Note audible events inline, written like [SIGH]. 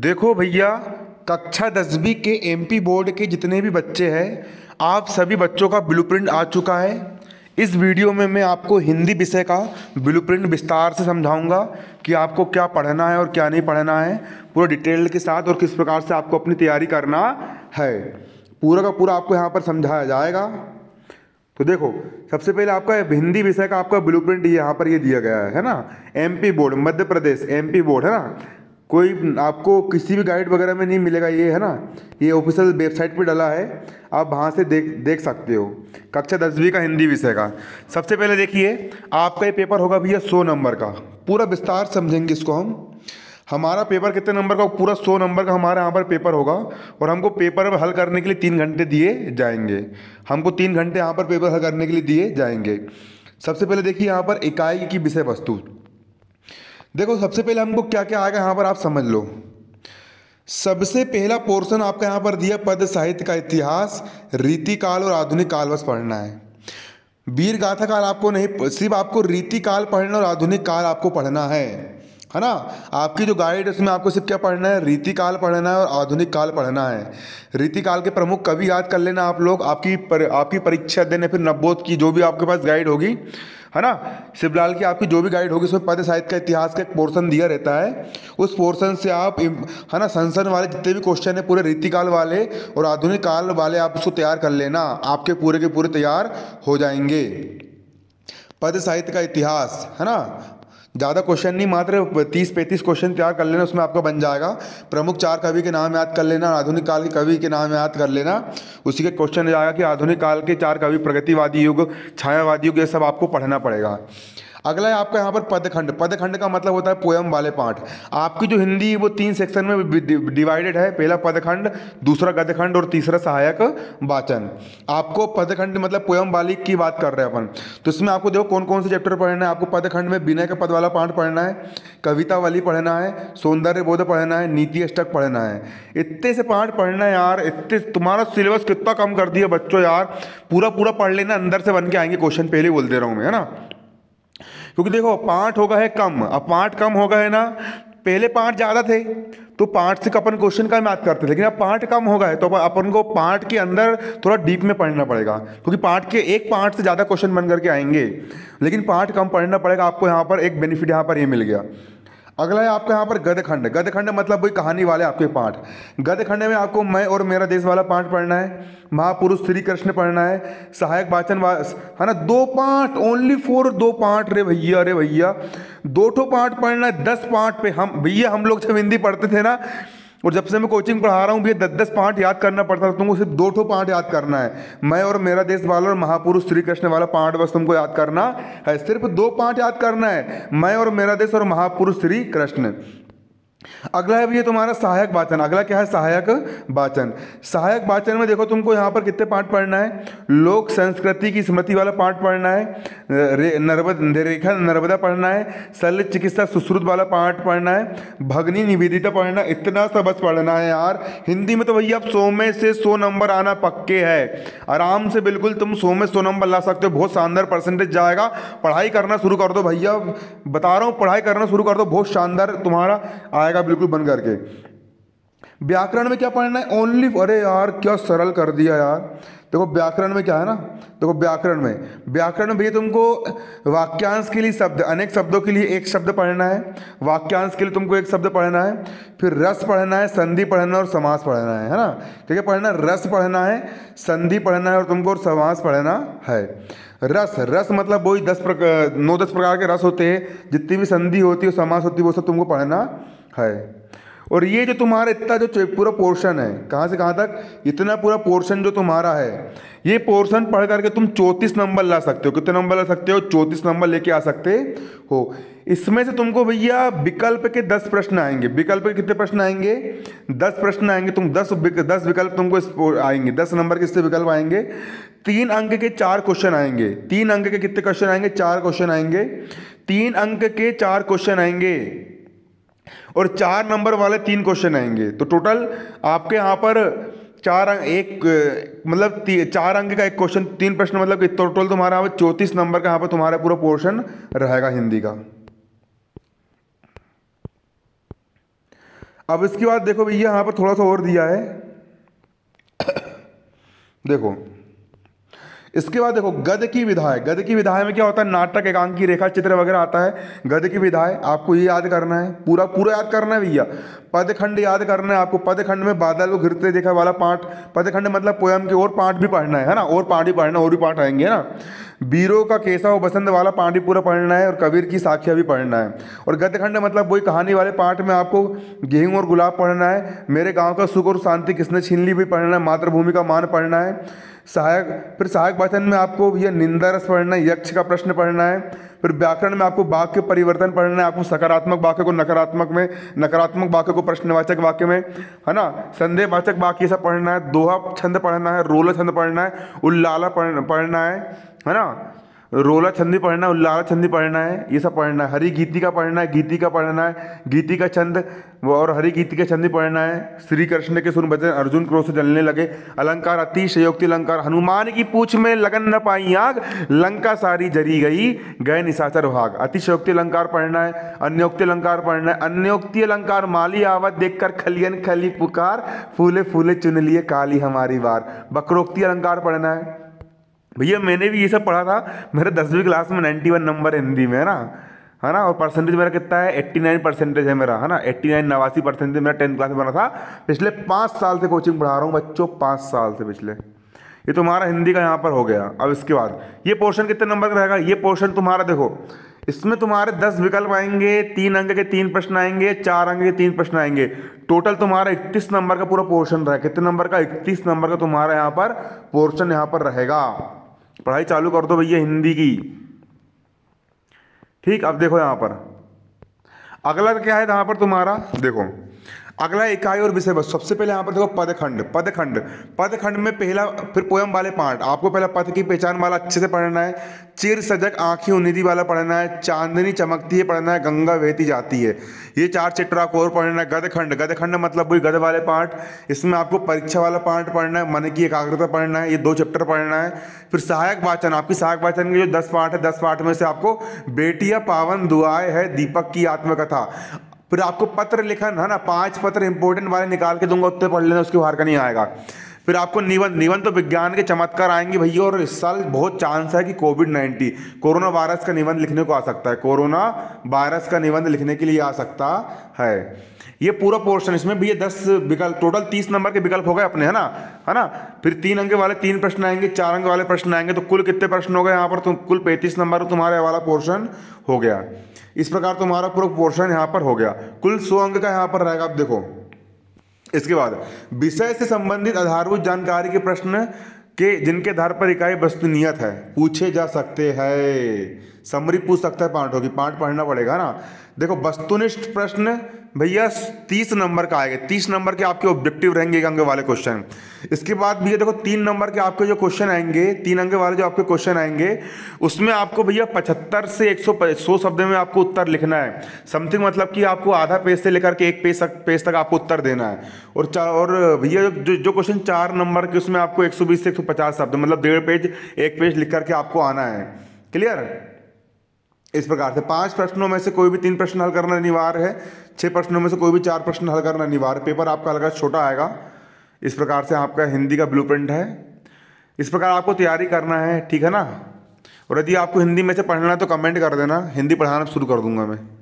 देखो भैया कक्षा दसवीं के एमपी बोर्ड के जितने भी बच्चे हैं आप सभी बच्चों का ब्लूप्रिंट आ चुका है इस वीडियो में मैं आपको हिंदी विषय का ब्लूप्रिंट विस्तार से समझाऊंगा कि आपको क्या पढ़ना है और क्या नहीं पढ़ना है पूरा डिटेल के साथ और किस प्रकार से आपको अपनी तैयारी करना है पूरा का पूरा आपको यहाँ पर समझाया जाएगा तो देखो सबसे पहले आपका हिंदी विषय का आपका ब्लूप्रिंट यहाँ पर ये दिया गया है ना MP board Madhya Pradesh MP board है ना कोई आपको किसी भी गाइड वगैरह में नहीं मिलेगा ये है ना ये ऑफिशियल वेबसाइट पे डला है आप वहाँ से देख देख सकते हो कक्षा दसवीं का हिंदी विषय का सबसे पहले देखिए आपका ये पेपर होगा भैया सौ नंबर का पूरा विस्तार समझेंगे इसको हम हमारा पेपर कितने नंबर का पूरा सौ नंबर का हमारे यहाँ पर पेपर होगा और हमको पेपर हल करने के लिए तीन घंटे दिए जाएंगे हमको तीन घंटे यहाँ पर पेपर हल करने के लिए दिए जाएंगे सबसे पहले देखिए यहाँ पर इकाई की विषय वस्तु देखो सबसे पहले हमको क्या क्या आएगा यहाँ पर आप समझ लो सबसे पहला पोर्शन आपका यहाँ पर दिया पद साहित्य का इतिहास रीति काल और आधुनिक काल बस पढ़ना है वीर गाथा काल आपको नहीं सिर्फ आपको रीति काल पढ़ना और आधुनिक काल आपको पढ़ना है है ना आपकी जो गाइड है उसमें आपको सिर्फ क्या पढ़ना है रीति काल पढ़ना है और आधुनिक काल पढ़ना है रीति काल के प्रमुख कवि याद कर लेना आप लोग आपकी पर, आपकी परीक्षा देने फिर नवबोध की जो भी आपके पास गाइड होगी है ना शिवलाल की आपकी जो भी गाइड होगी उसमें पद्य साहित्य का इतिहास का एक पोर्सन दिया रहता है उस पोर्सन से आप है ना संसद वाले जितने भी क्वेश्चन है पूरे रीतिकाल वाले और आधुनिक काल वाले आप उसको तैयार कर लेना आपके पूरे के पूरे तैयार हो जाएंगे पद्य साहित्य का इतिहास है ना ज़्यादा क्वेश्चन नहीं मात्र तीस पैंतीस क्वेश्चन तैयार कर लेना उसमें आपका बन जाएगा प्रमुख चार कवि के नाम याद कर लेना आधुनिक काल के कवि के नाम याद कर लेना उसी के क्वेश्चन जाएगा कि आधुनिक काल के चार कवि प्रगतिवादी युग छायावादी युग ये सब आपको पढ़ना पड़ेगा अगला है आपका यहाँ पर पदखंड पदखंड का मतलब होता है पोयम वाले पाठ आपकी जो हिंदी है वो तीन सेक्शन में डिवाइडेड है पहला पदखंड दूसरा गदखंड और तीसरा सहायक वाचन आपको पदखंड मतलब पोयम वाली की बात कर रहे हैं अपन तो इसमें आपको देखो कौन कौन से चैप्टर पढ़ना है आपको पदखंड में विनय का पद वाला पाठ पढ़ना है कविता वाली पढ़ना है सौंदर्य बोध पढ़ना है नीति अष्टक पढ़ना है इतने से पाठ पढ़ना है यार इतने तुम्हारा सिलेबस कितना कम कर दिया बच्चों यार पूरा पूरा पढ़ लेना अंदर से बन के आएंगे क्वेश्चन पहले बोल दे रहा हूँ मैं है ना क्योंकि देखो पार्ट होगा है कम अब पार्ट कम होगा है ना पहले पार्ट ज़्यादा थे तो पार्ट से अपन क्वेश्चन का मैथ करते थे लेकिन अब पार्ट कम होगा है तो अपन को पार्ट के अंदर थोड़ा डीप में पढ़ना पड़ेगा क्योंकि पार्ट के एक पार्ट से ज़्यादा क्वेश्चन बन करके आएंगे लेकिन पार्ट कम पढ़ना पड़ेगा आपको यहाँ पर एक बेनिफिट यहाँ पर ये मिल गया अगला है आपका यहाँ पर गदखंड गदखंड मतलब वही कहानी वाले आपके पाठ गदखंड में आपको मैं और मेरा देश वाला पाठ पढ़ना है महापुरुष श्री कृष्ण पढ़ना है सहायक वाचन है ना दो पाठ ओनली फोर दो पाठ रे भैया अरे भैया दो ठो पाठ पढ़ना है दस पाठ पे हम भैया हम लोग जब हिंदी पढ़ते थे ना और जब से मैं कोचिंग पढ़ा रहा हूँ भैया दस दस पाठ याद करना पड़ता था तुमको सिर्फ दो ठो पाठ याद करना है मैं और मेरा देश वाला और महापुरुष श्री कृष्ण वाला पाठ बस तुमको याद करना है सिर्फ दो पाठ याद करना है मैं और मेरा देश और महापुरुष श्री कृष्ण अगला है ये तुम्हारा सहायक वाचन अगला क्या है सहायक वाचन सहायक वाचन में देखो तुमको यहाँ पर कितने पाठ पढ़ना है लोक संस्कृति की स्मृति वाला पाठ पढ़ना है नर्मद रेखा नर्मदा पढ़ना है शल्य चिकित्सा सुश्रुत वाला पाठ पढ़ना है भगनी निवेदिता पढ़ना इतना सा बस पढ़ना है यार हिंदी में तो भैया अब सौ में से सौ नंबर आना पक्के है आराम से बिल्कुल तुम सौ में सौ नंबर ला सकते हो बहुत शानदार परसेंटेज जाएगा पढ़ाई करना शुरू कर दो भैया बता रहा हूँ पढ़ाई करना शुरू कर दो बहुत शानदार तुम्हारा आएगा जाएगा बिल्कुल बन करके व्याकरण में क्या पढ़ना है ओनली अरे यार क्या सरल कर दिया यार देखो तो व्याकरण में क्या है ना देखो तो व्याकरण में व्याकरण भैया तुमको वाक्यांश के लिए शब्द अनेक शब्दों के लिए एक शब्द पढ़ना है वाक्यांश के लिए तुमको एक शब्द पढ़ना है फिर रस पढ़ना है संधि पढ़ना और समास पढ़ना है है ना ठीक है पढ़ना रस पढ़ना है संधि पढ़ना है और तुमको और समास पढ़ना है रस रस मतलब वही दस प्रकार नौ दस प्रकार के रस होते हैं जितनी भी संधि होती है समास होती है वो सब तुमको पढ़ना है और ये जो तुम्हारा इतना जो पूरा पोर्शन है कहाँ से कहाँ तक इतना पूरा पोर्शन जो तुम्हारा है ये पोर्शन पढ़ करके तुम चौंतीस नंबर ला सकते हो कितने नंबर ला सकते हो चौंतीस नंबर लेके आ सकते हो इसमें से तुमको भैया विकल्प के दस प्रश्न आएंगे विकल्प के कितने प्रश्न आएंगे दस प्रश्न आएंगे तुम दस दस विकल्प तुमको आएंगे दस नंबर के इससे विकल्प आएंगे तीन अंक के चार क्वेश्चन आएंगे तीन अंक के कितने क्वेश्चन आएंगे चार क्वेश्चन आएंगे तीन अंक के चार क्वेश्चन आएंगे और चार नंबर वाले तीन क्वेश्चन आएंगे तो टोटल आपके यहाँ पर चार अंक एक मतलब चार अंक का एक क्वेश्चन तीन प्रश्न मतलब टोटल तुम्हारा यहाँ पर चौंतीस नंबर का यहाँ पर तुम्हारा पूरा पोर्शन रहेगा हिंदी का अब इसके बाद देखो भैया यहाँ पर थोड़ा सा और दिया है [COUGHS] देखो इसके बाद देखो गद की विधाएं गद की विधाएं में क्या होता है नाटक एकांकी रेखा चित्र वगैरह आता है गद की विधाएं आपको ये याद करना है पूरा पूरा याद करना है भैया पदखंड याद करना है आपको पदखंड में बादल को घिरते देखा वाला पाठ पदखंड मतलब पोयम के और पाठ भी पढ़ना है ना और पाठ भी पढ़ना और भी पाठ आएंगे ना बीरो का और बसंत वाला पाठ भी पूरा पढ़ना है और कबीर की साखिया भी पढ़ना है और खंड मतलब वही कहानी वाले पाठ में आपको गेहूं और गुलाब पढ़ना है मेरे गांव का सुख और शांति किसने छीन ली भी पढ़ना है मातृभूमि का मान पढ़ना है सहायक फिर सहायक वाचन में आपको यह निंदा रस पढ़ना है यक्ष का प्रश्न पढ़ना है फिर व्याकरण में आपको वाक्य परिवर्तन पढ़ना है आपको सकारात्मक वाक्य को नकारात्मक में नकारात्मक वाक्य को प्रश्नवाचक वाक्य में है ना संदेहवाचक वाक्य सब पढ़ना है दोहा छंद पढ़ना है रोल छंद पढ़ना है उल्लाला पढ़ना है है ना रोला छंदी पढ़ना है उल्लारा छंदी पढ़ना है ये सब पढ़ना है हरी गीति का पढ़ना है गीति का पढ़ना है गीति का छंद और हरी गीति का छंदी पढ़ना है श्री कृष्ण के सुन भजन अर्जुन क्रोध से जलने लगे अलंकार अतिशयोक्ति अलंकार हनुमान की पूछ में लगन न पाई आग लंका सारी जरी गई गए निशाचर भाग अतिशयोक्ति अलंकार पढ़ना है अन्योक्ति अलंकार पढ़ना है अन्योक्ति अलंकार माली आवत देखकर खलियन खली पुकार फूले फूले चुन लिए काली हमारी बार बकरोक्ति अलंकार पढ़ना है भैया मैंने भी ये सब पढ़ा था मेरे दसवीं क्लास में नाइन्टी वन नंबर हिंदी में है ना है ना और परसेंटेज मेरा कितना है एट्टी नाइन परसेंटेज है मेरा है ना एट्टी नाइन नवासी परसेंटेज मेरा टेंथ क्लास में बना था पिछले पाँच साल से कोचिंग पढ़ा रहा हूँ बच्चों पाँच साल से पिछले ये तुम्हारा हिंदी का यहाँ पर हो गया अब इसके बाद ये पोर्शन कितने नंबर का रहेगा ये पोर्शन तुम्हारा देखो इसमें तुम्हारे दस विकल्प आएंगे तीन अंक के तीन प्रश्न आएंगे चार अंक के तीन प्रश्न आएंगे टोटल तुम्हारा इकतीस नंबर का पूरा पोर्शन रहेगा कितने नंबर का इकतीस नंबर का तुम्हारा यहाँ पर पोर्शन यहाँ पर रहेगा पढ़ाई चालू कर दो भैया हिंदी की ठीक अब देखो यहाँ पर अगला क्या है यहाँ पर तुम्हारा देखो अगला इकाई और विषय वस्तु सबसे पहले यहाँ पर देखो पदखंड पदखंड पदखंड में पहला फिर पोयम वाले पार्ट आपको पहला पद की पहचान वाला अच्छे से पढ़ना है चिर सजग आंखी उन्निधि वाला पढ़ना है चांदनी चमकती है पढ़ना है गंगा बहती जाती है ये चार चित्र आपको और पढ़ना है गदखंड गदखंड मतलब वही गद वाले पाठ इसमें आपको परीक्षा वाला पाठ पढ़ना है मन की एकाग्रता पढ़ना है ये दो चैप्टर पढ़ना है फिर सहायक वाचन आपकी सहायक वाचन के जो दस पाठ है दस पाठ में से आपको बेटिया पावन दुआए है दीपक की आत्मकथा फिर आपको पत्र लिखन है ना पांच पत्र इंपोर्टेंट वाले निकाल के दूंगा उतने पढ़ लेना उसके बाहर का नहीं आएगा फिर आपको निबंध निबंध तो विज्ञान के चमत्कार आएंगे भैया और इस साल बहुत चांस है कि कोविड नाइन्टीन कोरोना वायरस का निबंध लिखने को आ सकता है कोरोना वायरस का निबंध लिखने के लिए आ सकता है ये पूरा पोर्शन इसमें भी ये दस विकल्प टोटल तीस नंबर के विकल्प हो गए अपने है ना है ना फिर तीन अंक वाले तीन प्रश्न आएंगे चार अंक वाले प्रश्न आएंगे तो कुल कितने प्रश्न हो गए यहाँ पर तुम तो कुल पैंतीस नंबर तुम्हारे वाला पोर्शन हो गया इस प्रकार तुम्हारा पूरा पोर्शन यहाँ पर हो गया कुल सौ अंक का यहाँ पर रहेगा आप देखो इसके बाद विषय से संबंधित आधारभूत जानकारी के प्रश्न के जिनके आधार पर इकाई वस्तु नियत है पूछे जा सकते हैं समरी पूछ सकता है पांठों की पार्ट पढ़ना पड़ेगा ना देखो वस्तुनिष्ठ प्रश्न भैया तीस नंबर का आएगा तीस नंबर के आपके ऑब्जेक्टिव रहेंगे एक अंगे वाले क्वेश्चन इसके बाद भैया देखो तीन नंबर के आपके जो क्वेश्चन आएंगे तीन अंगे वाले जो आपके क्वेश्चन आएंगे उसमें आपको भैया पचहत्तर से एक सौ सौ शब्द में आपको उत्तर लिखना है समथिंग मतलब कि आपको आधा पेज से लेकर के एक पेज तक पेज तक आपको उत्तर देना है और चार और भैया जो जो क्वेश्चन चार नंबर के उसमें आपको एक सौ बीस से एक सौ पचास शब्द मतलब डेढ़ पेज एक पेज लिख करके आपको आना है क्लियर इस प्रकार से पांच प्रश्नों में से कोई भी तीन प्रश्न हल करना अनिवार्य है छह प्रश्नों में से कोई भी चार प्रश्न हल करना अनिवार्य पेपर आपका हल्का छोटा आएगा इस प्रकार से आपका हिंदी का ब्लू है इस प्रकार आपको तैयारी करना है ठीक है ना और यदि आपको हिंदी में से पढ़ना है तो कमेंट कर देना हिंदी पढ़ाना शुरू कर दूंगा मैं